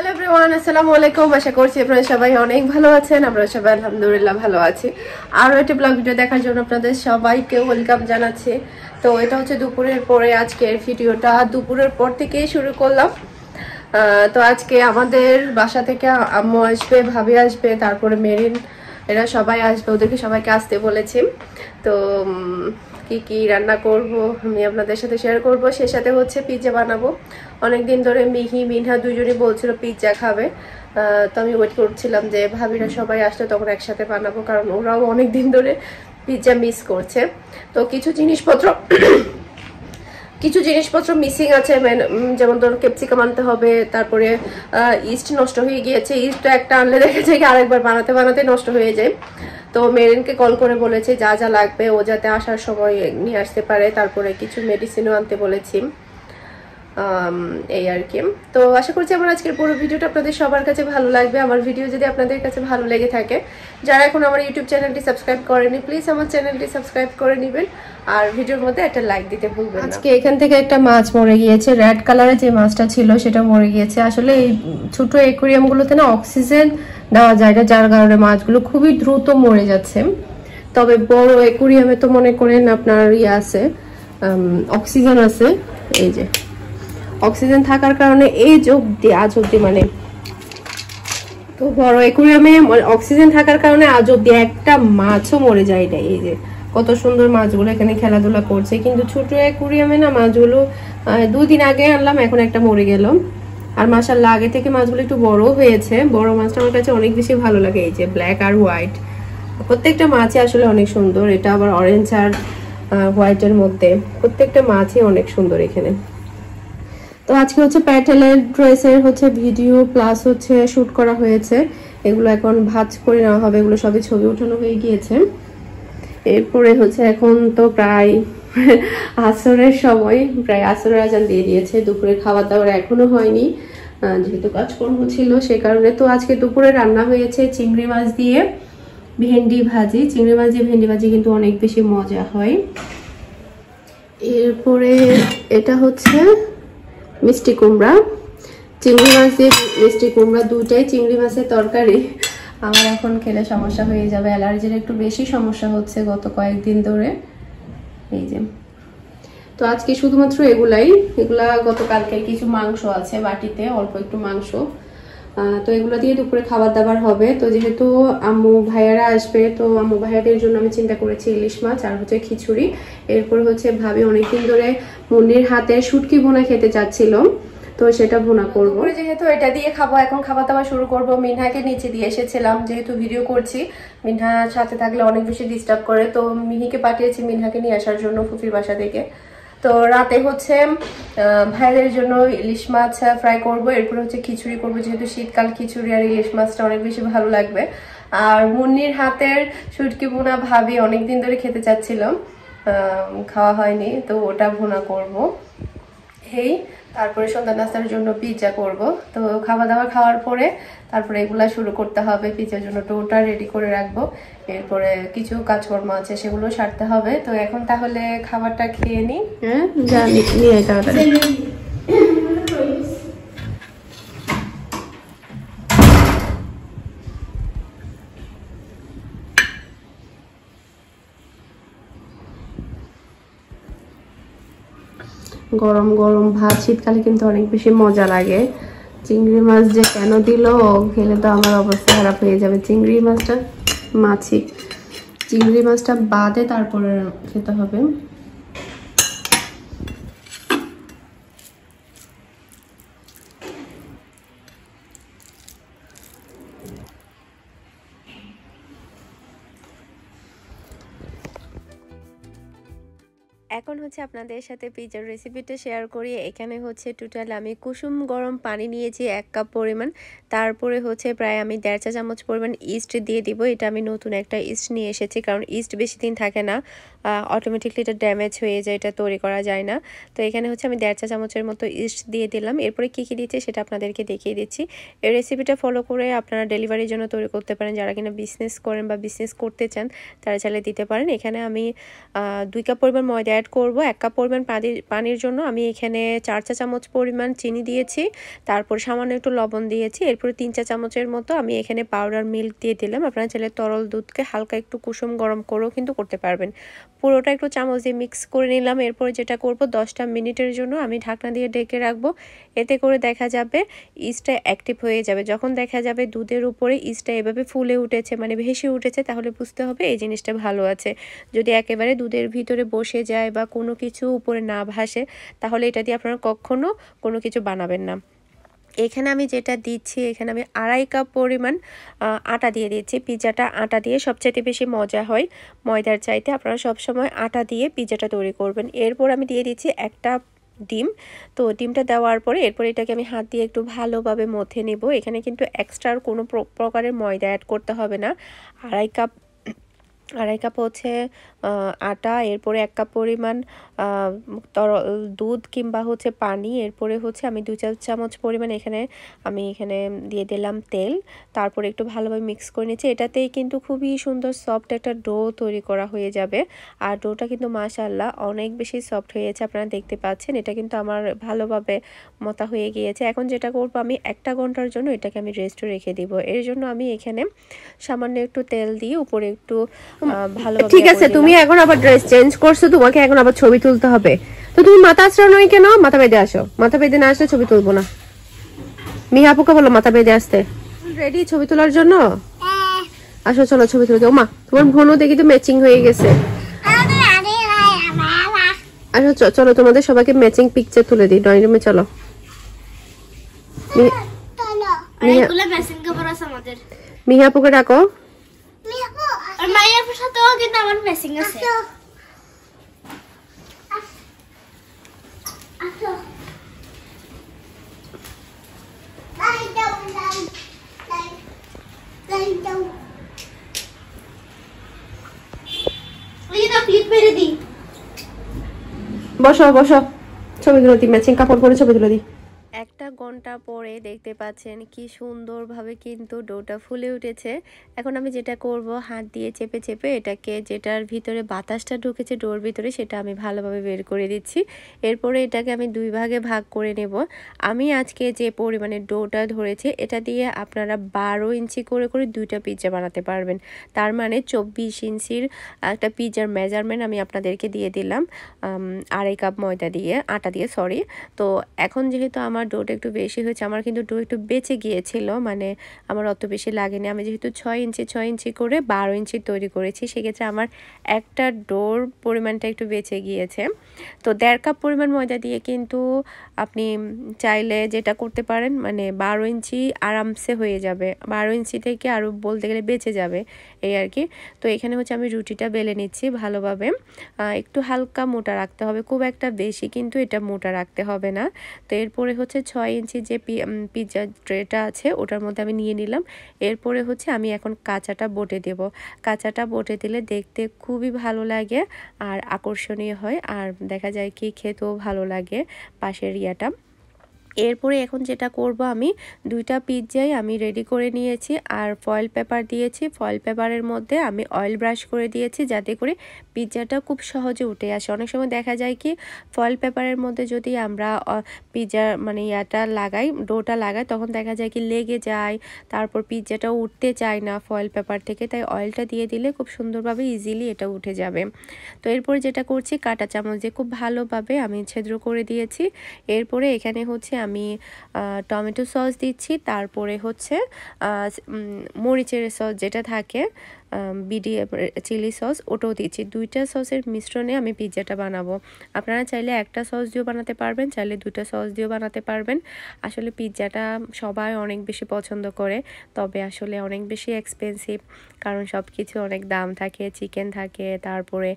Hello everyone আসসালামু আলাইকুম আশা করছি আপনারা সবাই অনেক ভালো আছেন আমরা সবাই আলহামদুলিল্লাহ ভালো আছি আরও একটি ব্লগ ভিডিও দেখার জন্য আপনাদের সবাইকে ওয়েলকাম জানাচ্ছি তো এটা হচ্ছে দুপুরের পরে আজকের ভিডিওটা দুপুরের পর থেকেই শুরু করলাম তো আজকে আমাদের বাসা থেকে আম্মু আসবে ভাবি আসবে তারপরে মেরিন এরা সবাই আসবে ওদেরকে সবাইকে আসতে বলেছি তো কি কি রান্না করব আমি আপনাদের সাথে শেয়ার করব সে সাথে হচ্ছে পিৎজা বানাবো অনেক দিন ধরে মিহি মিনহা দুজনই বলছিল পিৎজা খাবে তো আমি ওয়েট করছিলাম যে ভাবিরা সবাই আসলে তখন একসাথে বানাবো কারণ ওরাও অনেক দিন ধরে পিৎজা মিস করছে তো কিছু জিনিসপত্র কিছু জিনিসপত্র মিসিং আছে মানে, যেমন ধরুন ক্যাপসিকাম আনতে হবে তারপরে ইস্ট নষ্ট হয়ে গিয়েছে ইস্টটা একটা আনলে দেখা যায় আরেকবার বানাতে বানাতে নষ্ট হয়ে যায় তো মেরিনকে কল করে বলেছে যা যা লাগবে ও যাতে আসার সময় নিয়ে আসতে পারে তারপরে কিছু মেডিসিনও আনতে বলেছি এই আর কি তো আশা করছি আমার আজকের পুরো ভিডিওটা আপনাদের সবার কাছে ভালো লাগবে আমার ভিডিও যদি আপনাদের কাছে ভালো লেগে থাকে যারা এখন আমার ইউটিউব চ্যানেলটি সাবস্ক্রাইব করেনি প্লিজ আমার চ্যানেলটি সাবস্ক্রাইব করে নেবেন আর ভিডিওর মধ্যে একটা লাইক দিতে ভুলবেন আজকে এখান থেকে একটা মাছ মরে গিয়েছে রেড কালারের যে মাছটা ছিল সেটা মরে গিয়েছে আসলে এই ছোটো অ্যাকোরিয়ামগুলোতে না অক্সিজেন দেওয়া যায় না যার কারণে মাছগুলো খুবই দ্রুত মরে যাচ্ছে তবে বড় অ্যাকুরিয়ামে তো মনে করেন আপনার ইয়ে আছে অক্সিজেন আছে এই যে অক্সিজেন থাকার কারণে এই অবধি আজ অবধি মানে তো বড় অ্যাকুরিয়ামে অক্সিজেন থাকার কারণে আজ অবধি একটা মাছও মরে যায় না এই যে কত সুন্দর মাছগুলো এখানে খেলাধুলা করছে কিন্তু ছোট অ্যাকুরিয়ামে না মাছগুলো দুদিন আগে আনলাম এখন একটা মরে গেলাম আর মাসাল্লাহ আগে থেকে মাছগুলো একটু বড় হয়েছে বড় মাছটা আমার কাছে অনেক বেশি ভালো লাগে এই যে ব্ল্যাক আর হোয়াইট প্রত্যেকটা মাছই আসলে অনেক সুন্দর এটা আবার অরেঞ্জ আর হোয়াইটের মধ্যে প্রত্যেকটা মাছই অনেক সুন্দর এখানে তো আজকে হচ্ছে প্যাটেলের ড্রেসের হচ্ছে ভিডিও প্লাস হচ্ছে শ্যুট করা হয়েছে এগুলো এখন ভাজ করে নেওয়া হবে এগুলো সবই ছবি উঠানো হয়ে গিয়েছে এরপরে হচ্ছে এখন তো প্রায় আসরের সময় প্রায় আসরের আজান দিয়ে দিয়েছে দুপুরে খাওয়া দাওয়ার এখনো হয়নি যেহেতু কাজকর্ম ছিল সে কারণে তো আজকে দুপুরে রান্না হয়েছে চিংড়ি মাছ দিয়ে ভেন্ডি ভাজি চিংড়ি মাছ দিয়ে ভেন্ডি ভাজি কিন্তু অনেক বেশি মজা হয় এরপরে এটা হচ্ছে মিষ্টি কুমড়া চিংড়ি মাছ দিয়ে মিষ্টি কুমড়া দুটাই চিংড়ি মাছের তরকারি আমার এখন খেলে সমস্যা হয়ে যাবে অ্যালার্জির একটু বেশি সমস্যা হচ্ছে গত কয়েকদিন ধরে এই যে তো আজকে শুধুমাত্র এগুলাই এগুলা গতকালকের কিছু মাংস আছে বাটিতে অল্প একটু মাংস তো এগুলো দিয়ে দুপুরে খাবার দাবার হবে তো যেহেতু আম্মু ভাইয়ারা আসবে তো আম্মু ভাইয়াদের জন্য আমি চিন্তা করেছি ইলিশ মাছ আর হচ্ছে খিচুড়ি এরপর হচ্ছে ভাবি অনেকদিন ধরে মুন্নির হাতে শুটকি বোনা খেতে চাচ্ছিলাম তো সেটা ভুনা করব যেহেতু এটা দিয়ে খাবো এখন খাবার দাবার শুরু করব মিনহাকে নিচে দিয়ে এসেছিলাম যেহেতু ভিডিও করছি মিনহা সাথে থাকলে অনেক বেশি ডিস্টার্ব করে তো মিহিকে পাঠিয়েছি মিনহাকে নিয়ে আসার জন্য ফুফির বাসা থেকে তো রাতে হচ্ছে ভাইদের জন্য ইলিশ মাছ ফ্রাই করব এরপরে হচ্ছে খিচুড়ি করব যেহেতু শীতকাল খিচুড়ি আর ইলিশ মাছটা অনেক বেশি ভালো লাগবে আর মুন্নির হাতের সুটকি বোনা ভাবি অনেকদিন ধরে খেতে চাচ্ছিলাম খাওয়া হয়নি তো ওটা ভুনা করব এই তারপরে সন্ধ্যা নাস্তার জন্য পিজা করব তো খাওয়া দাওয়া খাওয়ার পরে তারপরে এগুলা শুরু করতে হবে পিজার জন্য টোটা রেডি করে রাখবো এরপরে কিছু কাজকর্ম আছে সেগুলো সারতে হবে তো এখন তাহলে খাবারটা খেয়ে নিই হ্যাঁ নিয়ে গরম গরম ভাত শীতকালে কিন্তু অনেক বেশি মজা লাগে চিংড়ি মাছ যে কেন দিল খেলে তো আমার অবস্থা খারাপ হয়ে যাবে চিংড়ি মাছটা মাছি চিংড়ি মাছটা বাদে তারপরে খেতে হবে এখন হচ্ছে আপনাদের সাথে পিজার রেসিপিটা শেয়ার করি এখানে হচ্ছে টোটাল আমি কুসুম গরম পানি নিয়েছি এক কাপ পরিমাণ তারপরে হচ্ছে প্রায় আমি দেড় চা চামচ পরিমাণ ইস্ট দিয়ে দিব এটা আমি নতুন একটা ইস্ট নিয়ে এসেছি কারণ ইস্ট বেশি দিন থাকে না অটোমেটিকলি এটা ড্যামেজ হয়ে যায় এটা তৈরি করা যায় না তো এখানে হচ্ছে আমি দেড় চা চামচের মতো ইস্ট দিয়ে দিলাম এরপরে কী কী দিচ্ছে সেটা আপনাদেরকে দেখিয়ে দিচ্ছি এই রেসিপিটা ফলো করে আপনারা ডেলিভারির জন্য তৈরি করতে পারেন যারা কিনা বিজনেস করেন বা বিজনেস করতে চান তারা চাইলে দিতে পারেন এখানে আমি দুই কাপ পরিমাণ ময়দা করব এক কাপ পরিমাণ পানির পানির জন্য আমি এখানে চার চা চামচ পরিমাণ চিনি দিয়েছি তারপর সামান্য একটু লবণ দিয়েছি এরপরে তিন চা চামচের মতো আমি এখানে পাউডার মিল্ক দিয়ে দিলাম আপনারা চাইলে তরল দুধকে হালকা একটু কুসুম গরম করেও কিন্তু করতে পারবেন পুরোটা একটু চামচ দিয়ে মিক্স করে নিলাম এরপরে যেটা করব দশটা মিনিটের জন্য আমি ঢাকনা দিয়ে ঢেকে রাখবো এতে করে দেখা যাবে ইস্টটা অ্যাক্টিভ হয়ে যাবে যখন দেখা যাবে দুধের উপরে ইস্টটা এভাবে ফুলে উঠেছে মানে ভেসে উঠেছে তাহলে বুঝতে হবে এই জিনিসটা ভালো আছে যদি একেবারে দুধের ভিতরে বসে যায় বা কোনো কিছু উপরে না ভাসে তাহলে এটা দিয়ে আপনারা কখনও কোনো কিছু বানাবেন না এখানে আমি যেটা দিচ্ছি এখানে আমি আড়াই কাপ পরিমাণ আটা দিয়ে দিচ্ছি পিজাটা আটা দিয়ে সবচাইতে বেশি মজা হয় ময়দার চাইতে আপনারা সবসময় আটা দিয়ে পিজাটা তৈরি করবেন এরপর আমি দিয়ে দিচ্ছি একটা ডিম তো ডিমটা দেওয়ার পরে এরপর এটাকে আমি হাত দিয়ে একটু ভালোভাবে মথে নেব এখানে কিন্তু এক্সট্রা কোনো প্রকারের ময়দা অ্যাড করতে হবে না আড়াই কাপ আড়াই কাপ হচ্ছে আটা এরপরে এক কাপ পরিমাণ তরল দুধ কিংবা হচ্ছে পানি এরপরে হচ্ছে আমি দু চার চামচ পরিমাণ এখানে আমি এখানে দিয়ে দিলাম তেল তারপরে একটু ভালোভাবে মিক্স করে নিচ্ছি এটাতেই কিন্তু খুবই সুন্দর সফট একটা ডো তৈরি করা হয়ে যাবে আর ডোটা কিন্তু মাশাল্লাহ অনেক বেশি সফট হয়েছে আপনারা দেখতে পাচ্ছেন এটা কিন্তু আমার ভালোভাবে মতা হয়ে গিয়েছে এখন যেটা করবো আমি একটা ঘন্টার জন্য এটাকে আমি রেস্টে রেখে দিব এর জন্য আমি এখানে সামান্য একটু তেল দিয়ে উপরে একটু ভালো ঠিক আছে তুমি তুমি এখন আবার ড্রেস চেঞ্জ করছো তোমাকে এখন আবার ছবি তুলতে হবে তো তুমি মাথা আশ্রয় নই কেন মাথা বেঁধে আসো মাথা বেঁধে না আসলে ছবি তুলবো না মিহা মিহাপুকে বলো মাথা বেঁধে আসতে রেডি ছবি তোলার জন্য আসো চলো ছবি তুলে দাও মা তোমার বোনও দেখি তো ম্যাচিং হয়ে গেছে আসো চলো তোমাদের সবাইকে ম্যাচিং পিকচার তুলে দিই ড্রয়িং রুমে চলো মিহা মিহাপুকে ডাকো আর মাইয়াপুর সাথেও কিন্তু আমার ম্যাচিং আছে বসো বসো ছবি তুলো দি ম্যাচিং কাপড় পরে ছবি তুলো দি একটা ঘন্টা পরে দেখতে পাচ্ছেন কি সুন্দরভাবে কিন্তু ডোটা ফুলে উঠেছে এখন আমি যেটা করব হাত দিয়ে চেপে চেপে এটাকে যেটার ভিতরে বাতাসটা ঢুকেছে ডোর ভিতরে সেটা আমি ভালোভাবে বের করে দিচ্ছি এরপরে এটাকে আমি দুই ভাগে ভাগ করে নেব আমি আজকে যে পরিমাণে ডোটা ধরেছে এটা দিয়ে আপনারা বারো ইঞ্চি করে করে দুইটা পিৎজা বানাতে পারবেন তার মানে চব্বিশ ইঞ্চির একটা পিৎজার মেজারমেন্ট আমি আপনাদেরকে দিয়ে দিলাম আড়াই কাপ ময়দা দিয়ে আটা দিয়ে সরি তো এখন যেহেতু আমার আমার ডোটা একটু বেশি হয়েছে আমার কিন্তু ডো একটু বেঁচে গিয়েছিল মানে আমার অত বেশি লাগেনি আমি যেহেতু ছয় ইঞ্চি ছয় ইঞ্চি করে বারো ইঞ্চি তৈরি করেছি সেক্ষেত্রে আমার একটা ডোর পরিমাণটা একটু বেঁচে গিয়েছে তো দেড় কাপ পরিমাণ ময়দা দিয়ে কিন্তু আপনি চাইলে যেটা করতে পারেন মানে বারো ইঞ্চি আরামসে হয়ে যাবে বারো ইঞ্চি থেকে আরও বলতে গেলে বেঁচে যাবে এই আর কি তো এখানে হচ্ছে আমি রুটিটা বেলে নিচ্ছি ভালোভাবে একটু হালকা মোটা রাখতে হবে খুব একটা বেশি কিন্তু এটা মোটা রাখতে হবে না তো এরপরে হচ্ছে হচ্ছে ছয় ইঞ্চি যে পিৎজা ট্রেটা আছে ওটার মধ্যে আমি নিয়ে নিলাম এরপরে হচ্ছে আমি এখন কাঁচাটা বটে দেব কাঁচাটা বটে দিলে দেখতে খুবই ভালো লাগে আর আকর্ষণীয় হয় আর দেখা যায় কি খেতেও ভালো লাগে পাশের ইয়াটা এরপরে এখন যেটা করব আমি দুইটা পিৎজাই আমি রেডি করে নিয়েছি আর ফয়েল পেপার দিয়েছি ফয়েল পেপারের মধ্যে আমি অয়েল ব্রাশ করে দিয়েছি যাতে করে পিৎজাটা খুব সহজে উঠে আসে অনেক সময় দেখা যায় কি ফয়েল পেপারের মধ্যে যদি আমরা পিৎজা মানে ইয়াটা লাগাই ডোটা লাগাই তখন দেখা যায় কি লেগে যায় তারপর পিৎজাটা উঠতে চায় না ফয়েল পেপার থেকে তাই অয়েলটা দিয়ে দিলে খুব সুন্দরভাবে ইজিলি এটা উঠে যাবে তো এরপরে যেটা করছি কাটা চামচ দিয়ে খুব ভালোভাবে আমি ছেদ্র করে দিয়েছি এরপরে এখানে হচ্ছে আমি টমেটো সস দিচ্ছি তারপরে হচ্ছে মরিচের সস যেটা থাকে বিডি চিলি সস ওটাও দিচ্ছি দুইটা সসের মিশ্রণে আমি পিৎজাটা বানাবো আপনারা চাইলে একটা সস দিয়েও বানাতে পারবেন চাইলে দুটা সস দিয়েও বানাতে পারবেন আসলে পিৎজাটা সবাই অনেক বেশি পছন্দ করে তবে আসলে অনেক বেশি এক্সপেন্সিভ কারণ সব কিছু অনেক দাম থাকে চিকেন থাকে তারপরে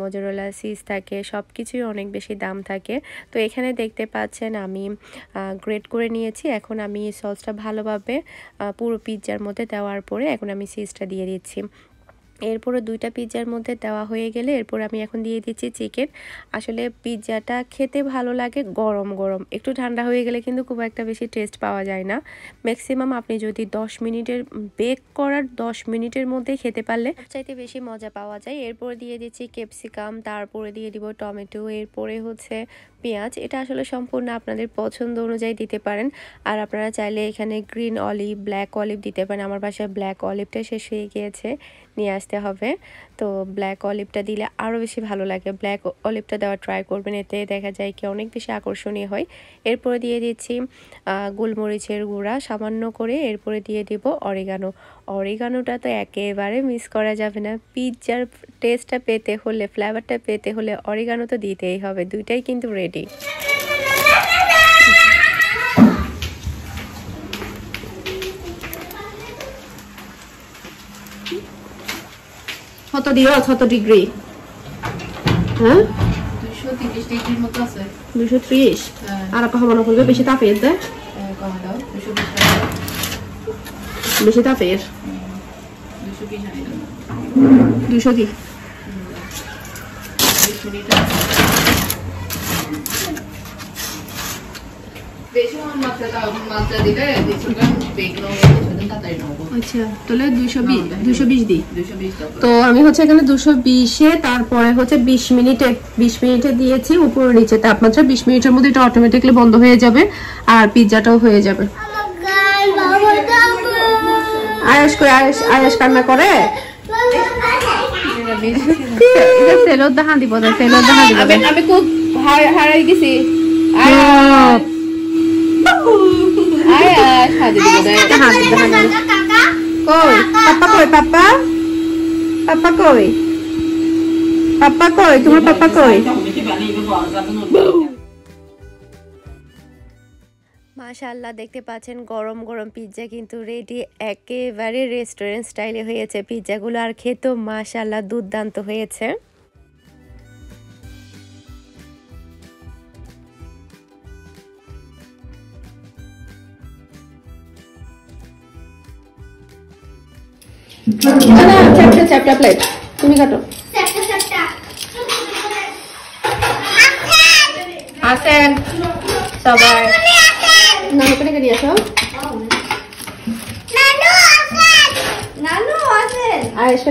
মজুরোলা সিজ থাকে সব কিছুই অনেক বেশি দাম থাকে তো এখানে দেখতে পাচ্ছেন আমি গ্রেট করে নিয়েছি এখন আমি সসটা ভালোভাবে পুরো পিৎজার মধ্যে দেওয়ার পরে এখন আমি সিজটা দিয়ে দিচ্ছি всім. এরপরে দুইটা পিৎজার মধ্যে দেওয়া হয়ে গেলে এরপর আমি এখন দিয়ে দিচ্ছি চিকেন আসলে পিৎজাটা খেতে ভালো লাগে গরম গরম একটু ঠান্ডা হয়ে গেলে কিন্তু খুব একটা বেশি টেস্ট পাওয়া যায় না ম্যাক্সিমাম আপনি যদি 10 মিনিটের বেক করার 10 মিনিটের মধ্যে খেতে পারলে চাইতে বেশি মজা পাওয়া যায় এরপর দিয়ে দিচ্ছি ক্যাপসিকাম তারপরে দিয়ে দিব টমেটো এরপরে হচ্ছে পেঁয়াজ এটা আসলে সম্পূর্ণ আপনাদের পছন্দ অনুযায়ী দিতে পারেন আর আপনারা চাইলে এখানে গ্রিন অলিভ ব্ল্যাক অলিভ দিতে পারেন আমার বাসায় ব্ল্যাক অলিভটা শেষ হয়ে গিয়েছে নিয়ে আসতে হবে তো ব্ল্যাক অলিভটা দিলে আরও বেশি ভালো লাগে ব্ল্যাক অলিভটা দেওয়া ট্রাই করবেন এতে দেখা যায় কি অনেক বেশি আকর্ষণীয় হয় এরপরে দিয়ে দিচ্ছি গোলমরিচের গুঁড়া সামান্য করে এরপরে দিয়ে দেব অরিগানো অরিগানোটা তো একেবারে মিস করা যাবে না পিৎজার টেস্টটা পেতে হলে ফ্লেভারটা পেতে হলে অরিগানো তো দিতেই হবে দুইটাই কিন্তু রেডি কত ডিগ্রি কত ডিগ্রি হ্যাঁ 230 ডিগ্রির মতো আছে 230 হ্যাঁ। আর আপা হবনা করবে বেশি তাপে দে হ্যাঁ, বেশি তাপে 220 হয় 200 দি বেশি মাত্রা মাত্রা দিলে 200 আচ্ছা, তো আমি হচ্ছে এখানে দুশো বিশে তারপরে হচ্ছে বিশ মিনিটে বিশ মিনিটে দিয়েছি উপর নিচে তাপমাত্রা বিশ মিনিটের মধ্যে এটা অটোমেটিকলি বন্ধ হয়ে যাবে আর পিৎজাটাও হয়ে যাবে আয়াস করে আয়াস আয়াস কান্না করে সেলোর আচ্ছা, দাহা দিব সেলোর দিব আমি খুব হারাই গেছি কই কই মাশাল্লাহ দেখতে পাচ্ছেন গরম গরম পিৎজা কিন্তু রেডি একেবারে রেস্টুরেন্ট স্টাইলে হয়েছে পিৎজাগুলো আর খেতো মাশাল্লাহ দুর্দান্ত হয়েছে না না কোলে নেওয়ার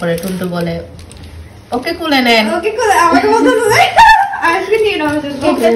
পরে টুনটু বলে ওকে কোলে নেন ওকে আমাকে বলতে আজকে নিয়ে নাও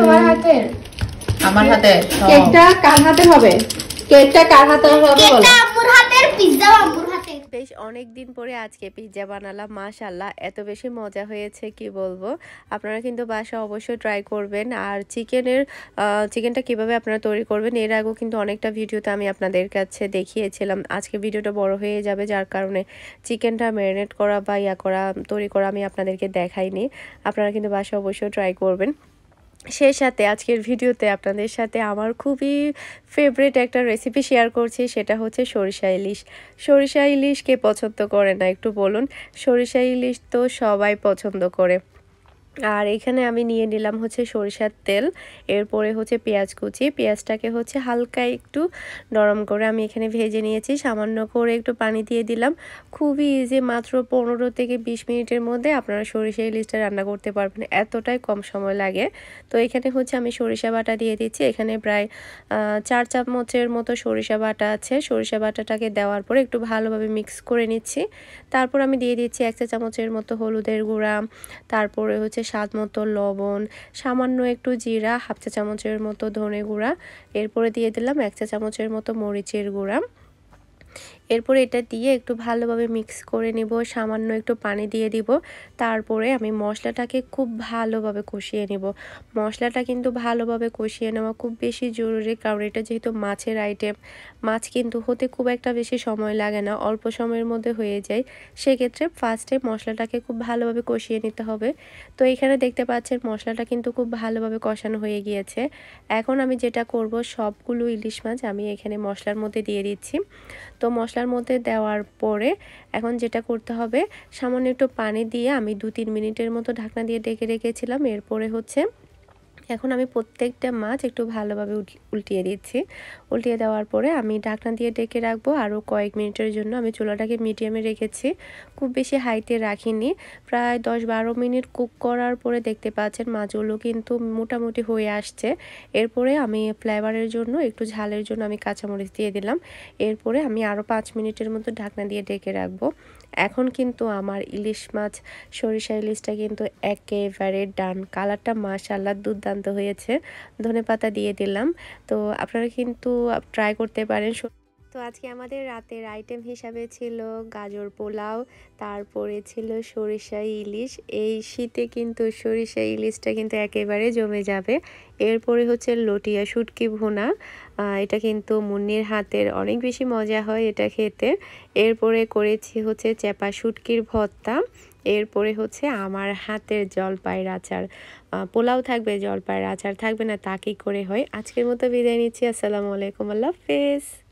তোমার হাতের আমার হাতে কেকটা কার হাতে হবে কেকটা কার হাতে হবে বলো আপুর হাতের পিজ্জা আপুর বেশ অনেক দিন পরে আজকে পিজ্জা বানালাম মাশাল্লাহ এত বেশি মজা হয়েছে কি বলবো আপনারা কিন্তু বাসা অবশ্যই ট্রাই করবেন আর চিকেনের চিকেনটা কিভাবে আপনারা তৈরি করবেন এর আগেও কিন্তু অনেকটা ভিডিওতে আমি আপনাদের কাছে দেখিয়েছিলাম আজকে ভিডিওটা বড় হয়ে যাবে যার কারণে চিকেনটা ম্যারিনেট করা বা ইয়া করা তৈরি করা আমি আপনাদেরকে দেখাইনি আপনারা কিন্তু বাসা অবশ্যই ট্রাই করবেন সেই সাথে আজকের ভিডিওতে আপনাদের সাথে আমার খুবই ফেভারিট একটা রেসিপি শেয়ার করছি সেটা হচ্ছে সরিষা ইলিশ সরিষা ইলিশকে পছন্দ করে না একটু বলুন সরিষা ইলিশ তো সবাই পছন্দ করে আর এখানে আমি নিয়ে নিলাম হচ্ছে সরিষার তেল এরপরে হচ্ছে পেঁয়াজ কুচি পেঁয়াজটাকে হচ্ছে হালকা একটু নরম করে আমি এখানে ভেজে নিয়েছি সামান্য করে একটু পানি দিয়ে দিলাম খুবই ইজি মাত্র পনেরো থেকে বিশ মিনিটের মধ্যে আপনারা সরিষা ইলিশটা রান্না করতে পারবেন এতটাই কম সময় লাগে তো এখানে হচ্ছে আমি সরিষা বাটা দিয়ে দিচ্ছি এখানে প্রায় চার চামচের মতো সরিষা বাটা আছে সরিষা বাটাটাকে দেওয়ার পরে একটু ভালোভাবে মিক্স করে নিচ্ছি তারপর আমি দিয়ে দিচ্ছি এক চা চামচের মতো হলুদের গুঁড়া তারপরে হচ্ছে স্বাদ মতো লবণ সামান্য একটু জিরা হাফ চা চামচের মতো ধনে গুঁড়া এরপরে দিয়ে দিলাম এক চা চামচের মতো মরিচের গুঁড়া এরপরে এটা দিয়ে একটু ভালোভাবে মিক্স করে নিব সামান্য একটু পানি দিয়ে দিব তারপরে আমি মশলাটাকে খুব ভালোভাবে কষিয়ে নিব মশলাটা কিন্তু ভালোভাবে কষিয়ে নেওয়া খুব বেশি জরুরি কারণ এটা যেহেতু মাছের আইটেম মাছ কিন্তু হতে খুব একটা বেশি সময় লাগে না অল্প সময়ের মধ্যে হয়ে যায় সেক্ষেত্রে ফার্স্টে মশলাটাকে খুব ভালোভাবে কষিয়ে নিতে হবে তো এখানে দেখতে পাচ্ছেন মশলাটা কিন্তু খুব ভালোভাবে কষানো হয়ে গিয়েছে এখন আমি যেটা করব সবগুলো ইলিশ মাছ আমি এখানে মশলার মধ্যে দিয়ে দিচ্ছি তো মশলা মশলার মধ্যে দেওয়ার পরে এখন যেটা করতে হবে সামান্য একটু পানি দিয়ে আমি দু তিন মিনিটের মতো ঢাকনা দিয়ে ডেকে রেখেছিলাম এরপরে হচ্ছে এখন আমি প্রত্যেকটা মাছ একটু ভালোভাবে উল্টিয়ে দিচ্ছি উল্টিয়ে দেওয়ার পরে আমি ঢাকনা দিয়ে ডেকে রাখবো আরও কয়েক মিনিটের জন্য আমি চুলাটাকে মিডিয়ামে রেখেছি খুব বেশি হাইতে রাখিনি প্রায় দশ বারো মিনিট কুক করার পরে দেখতে পাচ্ছেন মাছগুলো কিন্তু মোটামুটি হয়ে আসছে এরপরে আমি ফ্লেভারের জন্য একটু ঝালের জন্য আমি কাঁচামরিচ দিয়ে দিলাম এরপরে আমি আরও পাঁচ মিনিটের মতো ঢাকনা দিয়ে ডেকে রাখবো এখন কিন্তু আমার ইলিশ মাছ সরিষা ইলিশটা কিন্তু একেবারে ডান কালারটা মাশাল্লাহ দুর্দান্ত হয়েছে ধনে পাতা দিয়ে দিলাম তো আপনারা কিন্তু ট্রাই করতে পারেন তো আজকে আমাদের রাতের আইটেম হিসাবে ছিল গাজর পোলাও তারপরে ছিল সরিষা ইলিশ এই শীতে কিন্তু সরিষা ইলিশটা কিন্তু একেবারে জমে যাবে এরপরে হচ্ছে লটিয়া শুটকি ভুনা এটা কিন্তু মুন্নির হাতের অনেক বেশি মজা হয় এটা খেতে এরপরে করেছি হচ্ছে চেপা শুটকির ভর্তা এরপরে হচ্ছে আমার হাতের জলপাইয়ের আচার পোলাও থাকবে জলপাইয়ের আচার থাকবে না তা করে হয় আজকের মতো বিদায় নিচ্ছি আসসালামু আলাইকুম আল্লাহ হাফেজ